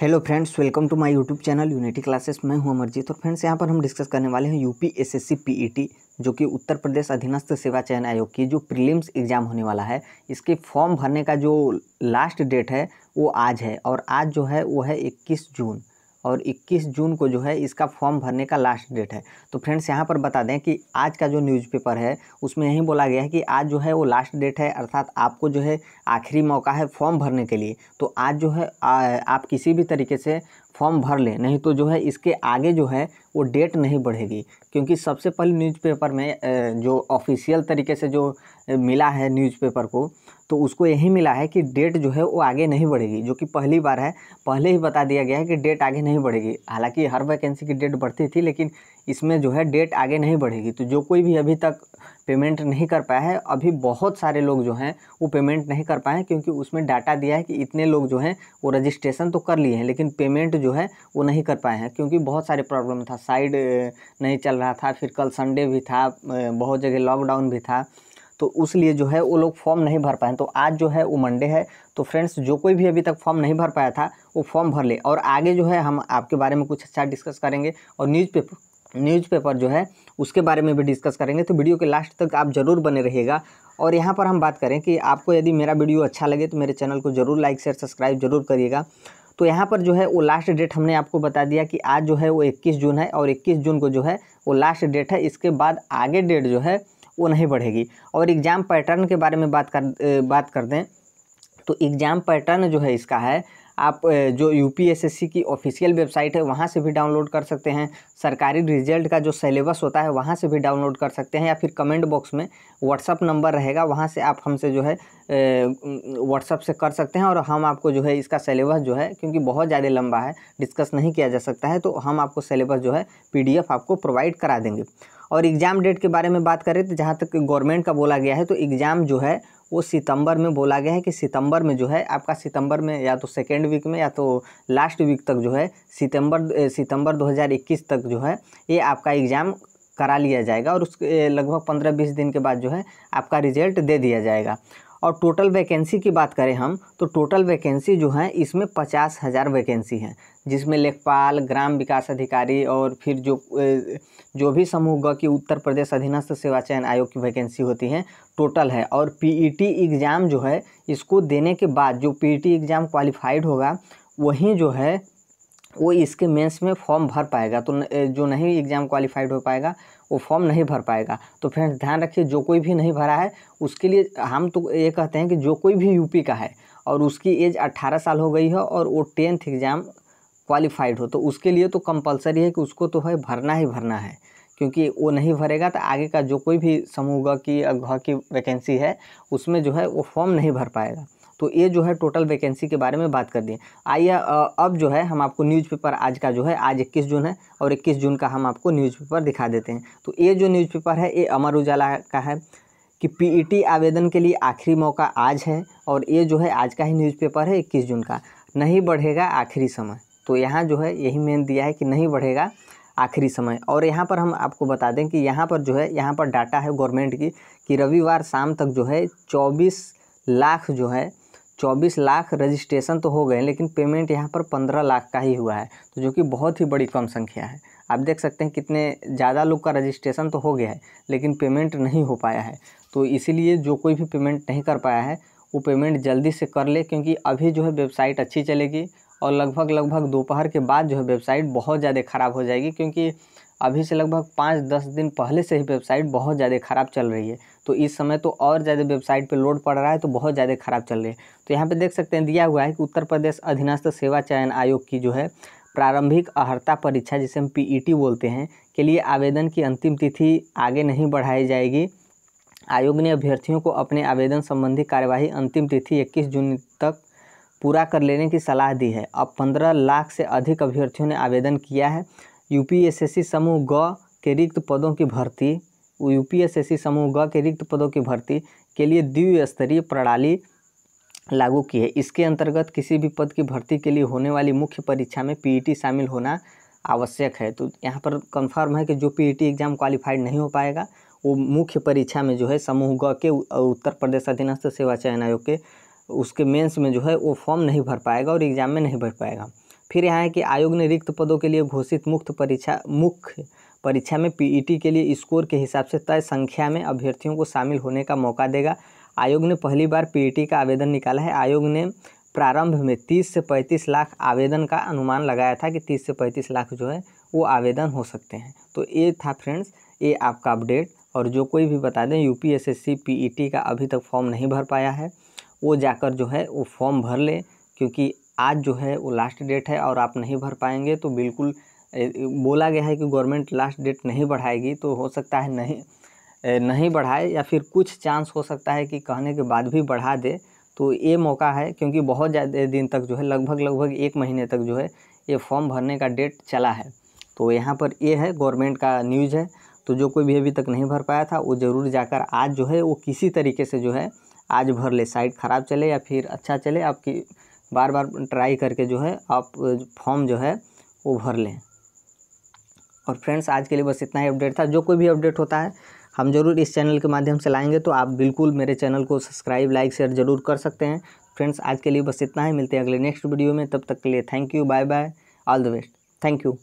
hello friends welcome to my YouTube channel unity classes मैं हूं अमरजीत और फ्रेंड्स यहां पर हम डिस्कस करने वाले हैं यूपी एसएससी पीईटी जो कि उत्तर प्रदेश अधीनस्थ सेवा चयन आयोग की जो प्रीलिम्स एग्ज़ाम होने वाला है इसके फॉर्म भरने का जो लास्ट डेट है वो आज है और आज जो है वो है इक्कीस जून और 21 जून को जो है इसका फॉर्म भरने का लास्ट डेट है तो फ्रेंड्स यहाँ पर बता दें कि आज का जो न्यूज़पेपर है उसमें यही बोला गया है कि आज जो है वो लास्ट डेट है अर्थात आपको जो है आखिरी मौका है फॉर्म भरने के लिए तो आज जो है आ, आप किसी भी तरीके से फॉर्म भर लें नहीं तो जो है इसके आगे जो है वो डेट नहीं बढ़ेगी क्योंकि सबसे पहले न्यूज़पेपर में जो ऑफिशियल तरीके से जो मिला है न्यूज़पेपर को तो उसको यही मिला है कि डेट जो है वो आगे नहीं बढ़ेगी जो कि पहली बार है पहले ही बता दिया गया है कि डेट आगे नहीं बढ़ेगी हालांकि हर वैकेंसी की डेट बढ़ती थी लेकिन इसमें जो है डेट आगे नहीं बढ़ेगी तो जो कोई भी अभी तक पेमेंट नहीं कर पाया है अभी बहुत सारे लोग जो हैं वो पेमेंट नहीं कर पाए क्योंकि उसमें डाटा दिया है कि इतने लोग जो हैं वो रजिस्ट्रेशन तो कर लिए हैं लेकिन पेमेंट जो है वो नहीं कर पाए हैं क्योंकि बहुत सारे प्रॉब्लम था साइड नहीं चल रहा था फिर कल संडे भी था बहुत जगह लॉकडाउन भी था तो उस लिए जो है वो लोग फॉर्म नहीं भर पाए तो आज जो है वो मंडे है तो फ्रेंड्स जो कोई भी अभी तक फॉर्म नहीं भर पाया था वो फॉर्म भर ले और आगे जो है हम आपके बारे में कुछ अच्छा डिस्कस करेंगे और न्यूज़पेपर न्यूज़पेपर जो है उसके बारे में भी डिस्कस करेंगे तो वीडियो के लास्ट तक आप ज़रूर बने रहिएगा और यहाँ पर हम बात करें कि आपको यदि मेरा वीडियो अच्छा लगे तो मेरे चैनल को ज़रूर लाइक शेयर सब्सक्राइब जरूर करिएगा तो यहाँ पर जो है वो लास्ट डेट हमने आपको बता दिया कि आज जो है वो 21 जून है और 21 जून को जो है वो लास्ट डेट है इसके बाद आगे डेट जो है वो नहीं बढ़ेगी और एग्ज़ाम पैटर्न के बारे में बात कर बात कर दें तो एग्ज़ाम पैटर्न जो है इसका है आप जो यू की ऑफिशियल वेबसाइट है वहाँ से भी डाउनलोड कर सकते हैं सरकारी रिजल्ट का जो सिलेबस होता है वहाँ से भी डाउनलोड कर सकते हैं या फिर कमेंट बॉक्स में व्हाट्सअप नंबर रहेगा वहाँ से आप हमसे जो है व्हाट्सअप से कर सकते हैं और हम आपको जो है इसका सिलेबस जो है क्योंकि बहुत ज़्यादा लंबा है डिस्कस नहीं किया जा सकता है तो हम आपको सिलेबस जो है पी आपको प्रोवाइड करा देंगे और एग्ज़ाम डेट के बारे में बात करें तो जहाँ तक गवर्नमेंट का बोला गया है तो एग्ज़ाम जो है वो सितंबर में बोला गया है कि सितंबर में जो है आपका सितंबर में या तो सेकेंड वीक में या तो लास्ट वीक तक जो है सितंबर सितंबर 2021 तक जो है ये आपका एग्ज़ाम करा लिया जाएगा और उसके लगभग पंद्रह बीस दिन के बाद जो है आपका रिजल्ट दे दिया जाएगा और टोटल वैकेंसी की बात करें हम तो टोटल वैकेंसी जो है इसमें पचास हज़ार वैकेंसी हैं जिसमें लेखपाल ग्राम विकास अधिकारी और फिर जो जो भी समूह ग की उत्तर प्रदेश अधीनस्थ सेवा चयन आयोग की वैकेंसी होती हैं टोटल है और पीईटी एग्ज़ाम e जो है इसको देने के बाद जो पीईटी एग्ज़ाम क्वालिफाइड होगा वहीं जो है वो इसके मेंस में फॉर्म भर पाएगा तो जो नहीं एग्ज़ाम क्वालिफाइड हो पाएगा वो फॉर्म नहीं भर पाएगा तो फ्रेंड्स ध्यान रखिए जो कोई भी नहीं भरा है उसके लिए हम तो ये कहते हैं कि जो कोई भी यूपी का है और उसकी एज 18 साल हो गई है और वो टेंथ एग्ज़ाम क्वालिफाइड हो तो उसके लिए तो कंपलसरी है कि उसको तो है भरना ही भरना है क्योंकि वो नहीं भरेगा तो आगे का जो कोई भी समूह की घर की वैकेंसी है उसमें जो है वो फॉर्म नहीं भर पाएगा तो ये जो है टोटल वैकेंसी के बारे में बात कर दिए आइए अब जो है हम आपको न्यूज़पेपर आज का जो है आज इक्कीस जून है और इक्कीस जून का हम आपको न्यूज़पेपर दिखा देते हैं तो ये जो न्यूज़पेपर है ये अमर उजाला का है कि पीईटी e आवेदन के लिए आखिरी मौका आज है और ये जो है आज का ही न्यूज़पेपर है इक्कीस जून का नहीं बढ़ेगा आखिरी समय तो यहाँ जो है यही मेन दिया है कि नहीं बढ़ेगा आखिरी समय और यहाँ पर हम आपको बता दें कि यहाँ पर जो है यहाँ पर डाटा है गवर्नमेंट की कि रविवार शाम तक जो है चौबीस लाख जो है चौबीस लाख रजिस्ट्रेशन तो हो गए लेकिन पेमेंट यहाँ पर पंद्रह लाख का ही हुआ है तो जो कि बहुत ही बड़ी कम संख्या है आप देख सकते हैं कितने ज़्यादा लोग का रजिस्ट्रेशन तो हो गया है लेकिन पेमेंट नहीं हो पाया है तो इसीलिए जो कोई भी पेमेंट नहीं कर पाया है वो पेमेंट जल्दी से कर ले क्योंकि अभी जो है वेबसाइट अच्छी चलेगी और लगभग लगभग दोपहर के बाद जो है वेबसाइट बहुत ज़्यादा ख़राब हो जाएगी क्योंकि अभी से लगभग पाँच दस दिन पहले से ही वेबसाइट बहुत ज़्यादा ख़राब चल रही है तो इस समय तो और ज़्यादा वेबसाइट पे लोड पड़ रहा है तो बहुत ज़्यादा ख़राब चल रही है तो यहाँ पे देख सकते हैं दिया हुआ है कि उत्तर प्रदेश अधीनस्थ सेवा चयन आयोग की जो है प्रारंभिक अहर्ता परीक्षा जिसे हम पी बोलते हैं के लिए आवेदन की अंतिम तिथि आगे नहीं बढ़ाई जाएगी आयोग ने अभ्यर्थियों को अपने आवेदन संबंधी कार्यवाही अंतिम तिथि इक्कीस जून तक पूरा कर लेने की सलाह दी है अब पंद्रह लाख से अधिक अभ्यर्थियों ने आवेदन किया है यूपीएसएससी समूह ग के रिक्त पदों की भर्ती यूपीएसएससी समूह ग के रिक्त पदों की भर्ती के लिए द्विस्तरीय प्रणाली लागू की है इसके अंतर्गत किसी भी पद की भर्ती के लिए होने वाली मुख्य परीक्षा में पीईटी शामिल होना आवश्यक है तो यहाँ पर कंफर्म है कि जो पीईटी एग्ज़ाम क्वालिफाइड नहीं हो पाएगा वो मुख्य परीक्षा में जो है समूह ग के उत्तर प्रदेश अधीनस्थ सेवा चयन आयोग के उसके मेंस में जो है वो फॉर्म नहीं भर पाएगा और एग्ज़ाम में नहीं भर पाएगा फिर यहाँ है कि आयोग ने रिक्त पदों के लिए घोषित मुक्त परीक्षा मुख्य परीक्षा में पीईटी के लिए स्कोर के हिसाब से तय संख्या में अभ्यर्थियों को शामिल होने का मौका देगा आयोग ने पहली बार पीईटी का आवेदन निकाला है आयोग ने प्रारंभ में 30 से 35 लाख आवेदन का अनुमान लगाया था कि 30 से 35 लाख जो है वो आवेदन हो सकते हैं तो ये था फ्रेंड्स ये आपका अपडेट और जो कोई भी बता दें यू पी का अभी तक फॉर्म नहीं भर पाया है वो जाकर जो है वो फॉर्म भर ले क्योंकि आज जो है वो लास्ट डेट है और आप नहीं भर पाएंगे तो बिल्कुल बोला गया है कि गवर्नमेंट लास्ट डेट नहीं बढ़ाएगी तो हो सकता है नहीं नहीं बढ़ाए या फिर कुछ चांस हो सकता है कि कहने के बाद भी बढ़ा दे तो ये मौका है क्योंकि बहुत ज़्यादा दिन तक जो है लगभग लगभग एक महीने तक जो है ये फॉर्म भरने का डेट चला है तो यहाँ पर ये है गवर्नमेंट का न्यूज़ है तो जो कोई भी अभी तक नहीं भर पाया था वो ज़रूर जाकर आज जो है वो किसी तरीके से जो है आज भर ले साइट ख़राब चले या फिर अच्छा चले आपकी बार बार ट्राई करके जो है आप फॉर्म जो है वो भर लें और फ्रेंड्स आज के लिए बस इतना ही अपडेट था जो कोई भी अपडेट होता है हम जरूर इस चैनल के माध्यम से लाएंगे तो आप बिल्कुल मेरे चैनल को सब्सक्राइब लाइक शेयर जरूर कर सकते हैं फ्रेंड्स आज के लिए बस इतना ही मिलते हैं अगले नेक्स्ट वीडियो में तब तक के लिए thank you bye bye all the best thank you